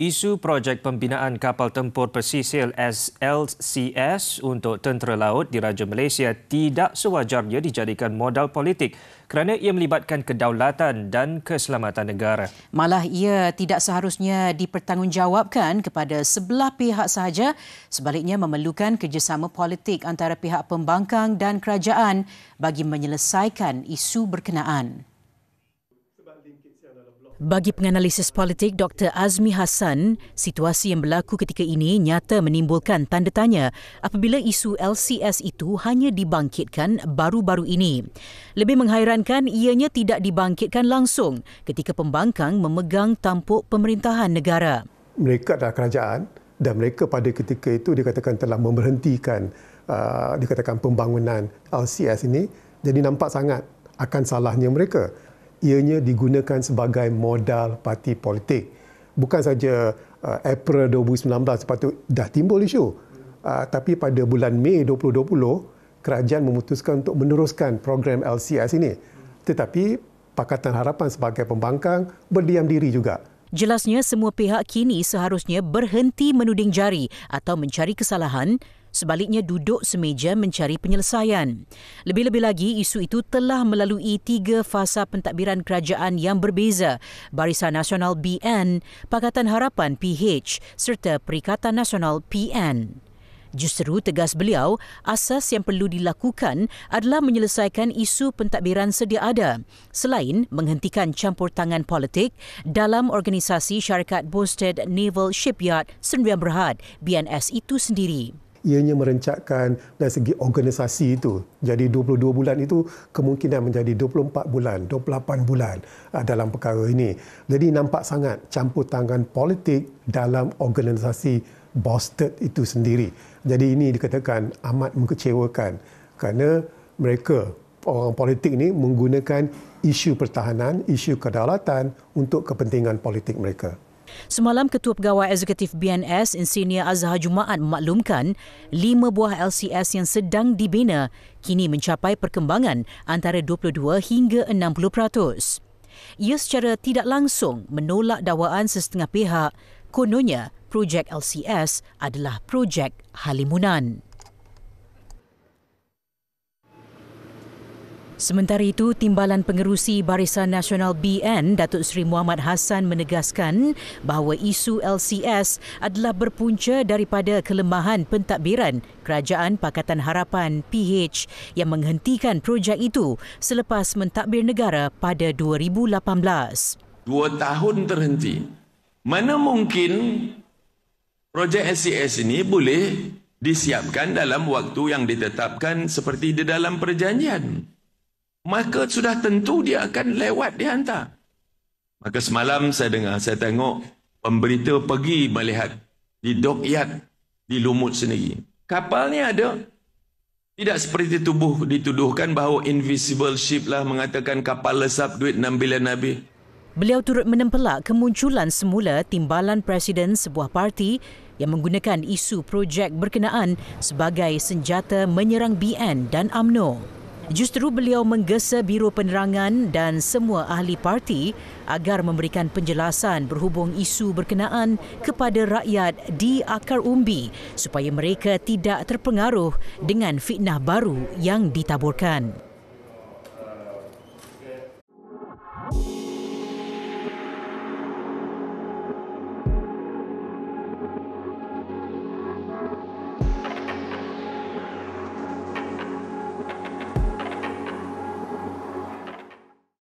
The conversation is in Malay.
Isu projek pembinaan kapal tempur pesisir SLCS untuk tentera laut di Raja Malaysia tidak sewajarnya dijadikan modal politik kerana ia melibatkan kedaulatan dan keselamatan negara. Malah ia tidak seharusnya dipertanggungjawabkan kepada sebelah pihak sahaja, sebaliknya memerlukan kerjasama politik antara pihak pembangkang dan kerajaan bagi menyelesaikan isu berkenaan. Bagi penganalisis politik Dr. Azmi Hassan, situasi yang berlaku ketika ini nyata menimbulkan tanda tanya apabila isu LCS itu hanya dibangkitkan baru-baru ini. Lebih menghairankan, ianya tidak dibangkitkan langsung ketika pembangkang memegang tampuk pemerintahan negara. Mereka adalah kerajaan dan mereka pada ketika itu dikatakan telah memberhentikan uh, dikatakan pembangunan LCS ini jadi nampak sangat akan salahnya mereka ianya digunakan sebagai modal parti politik. Bukan saja uh, April 2019 sebab itu dah timbul isu. Uh, tapi pada bulan Mei 2020, kerajaan memutuskan untuk meneruskan program LCS ini. Tetapi Pakatan Harapan sebagai pembangkang berdiam diri juga. Jelasnya semua pihak kini seharusnya berhenti menuding jari atau mencari kesalahan sebaliknya duduk semeja mencari penyelesaian. Lebih-lebih lagi, isu itu telah melalui tiga fasa pentadbiran kerajaan yang berbeza, Barisan Nasional BN, Pakatan Harapan PH serta Perikatan Nasional PN. Justeru tegas beliau, asas yang perlu dilakukan adalah menyelesaikan isu pentadbiran sedia ada selain menghentikan campur tangan politik dalam organisasi syarikat Boosted Naval Shipyard Sdn Berhad BNS itu sendiri ianya merencatkan dari segi organisasi itu. Jadi 22 bulan itu kemungkinan menjadi 24 bulan, 28 bulan ah, dalam perkara ini. Jadi nampak sangat campur tangan politik dalam organisasi Boston itu sendiri. Jadi ini dikatakan amat mengecewakan kerana mereka orang politik ini menggunakan isu pertahanan, isu kedaulatan untuk kepentingan politik mereka. Semalam Ketua Pegawai Eksekutif BNS Insinyur Azhar Jumaat memaklumkan lima buah LCS yang sedang dibina kini mencapai perkembangan antara 22 hingga 60 peratus. Ia secara tidak langsung menolak dakwaan sesetengah pihak kononnya projek LCS adalah projek Halimunan. Sementara itu, Timbalan Pengerusi Barisan Nasional BN, Datuk Seri Muhammad Hassan menegaskan bahawa isu LCS adalah berpunca daripada kelemahan pentadbiran Kerajaan Pakatan Harapan PH yang menghentikan projek itu selepas mentadbir negara pada 2018. Dua tahun terhenti. Mana mungkin projek SCS ini boleh disiapkan dalam waktu yang ditetapkan seperti di dalam perjanjian. Maka sudah tentu dia akan lewat dihantar. Maka semalam saya dengar, saya tengok pemberita pergi melihat di dokyat di lumut sendiri. Kapal ni ada. Tidak seperti tubuh dituduhkan bahawa invisible ship lah mengatakan kapal lesap duit 6 bilion habis. Beliau turut menempelak kemunculan semula timbalan presiden sebuah parti yang menggunakan isu projek berkenaan sebagai senjata menyerang BN dan AMNO. Justeru beliau menggesa Biro Penerangan dan semua ahli parti agar memberikan penjelasan berhubung isu berkenaan kepada rakyat di akar umbi supaya mereka tidak terpengaruh dengan fitnah baru yang ditaburkan.